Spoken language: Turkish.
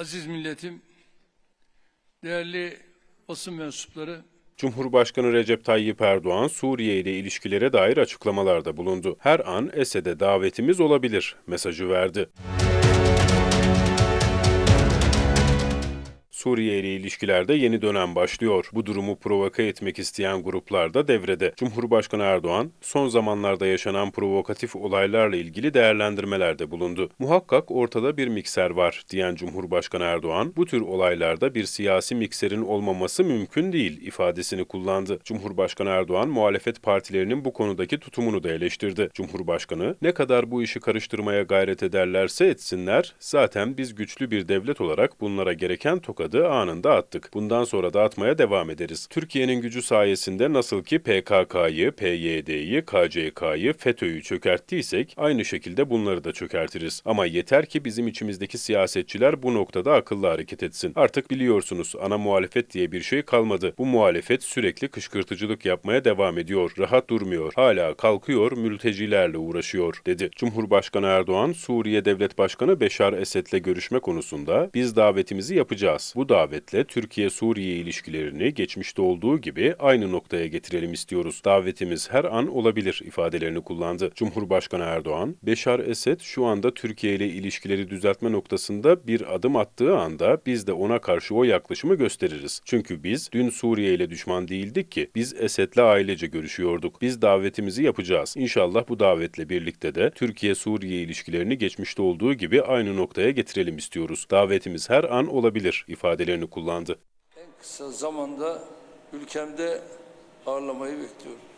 Aziz milletim, değerli basın mensupları, Cumhurbaşkanı Recep Tayyip Erdoğan Suriye ile ilişkilere dair açıklamalarda bulundu. Her an Esed'e davetimiz olabilir mesajı verdi. Suriye ile ilişkilerde yeni dönem başlıyor. Bu durumu provoka etmek isteyen gruplar da devrede. Cumhurbaşkanı Erdoğan son zamanlarda yaşanan provokatif olaylarla ilgili değerlendirmelerde bulundu. Muhakkak ortada bir mikser var diyen Cumhurbaşkanı Erdoğan bu tür olaylarda bir siyasi mikserin olmaması mümkün değil ifadesini kullandı. Cumhurbaşkanı Erdoğan muhalefet partilerinin bu konudaki tutumunu da eleştirdi. Cumhurbaşkanı ne kadar bu işi karıştırmaya gayret ederlerse etsinler zaten biz güçlü bir devlet olarak bunlara gereken tokadı başladı, anında attık. Bundan sonra da atmaya devam ederiz. Türkiye'nin gücü sayesinde nasıl ki PKK'yı, PYD'yi, KCK'yı, FETÖ'yü çökerttiysek aynı şekilde bunları da çökertiriz. Ama yeter ki bizim içimizdeki siyasetçiler bu noktada akıllı hareket etsin. Artık biliyorsunuz ana muhalefet diye bir şey kalmadı. Bu muhalefet sürekli kışkırtıcılık yapmaya devam ediyor. Rahat durmuyor. Hala kalkıyor, mültecilerle uğraşıyor dedi. Cumhurbaşkanı Erdoğan, Suriye Devlet Başkanı Beşar Esed'le görüşme konusunda biz davetimizi yapacağız. Bu davetle Türkiye-Suriye ilişkilerini geçmişte olduğu gibi aynı noktaya getirelim istiyoruz. Davetimiz her an olabilir ifadelerini kullandı. Cumhurbaşkanı Erdoğan, Beşar Esed şu anda Türkiye ile ilişkileri düzeltme noktasında bir adım attığı anda biz de ona karşı o yaklaşımı gösteririz. Çünkü biz dün Suriye ile düşman değildik ki. Biz Esed'le ailece görüşüyorduk. Biz davetimizi yapacağız. İnşallah bu davetle birlikte de Türkiye-Suriye ilişkilerini geçmişte olduğu gibi aynı noktaya getirelim istiyoruz. Davetimiz her an olabilir ifade ifadelerini kullandı. En kısa zamanda ülkemde ağırlamayı bekliyorum.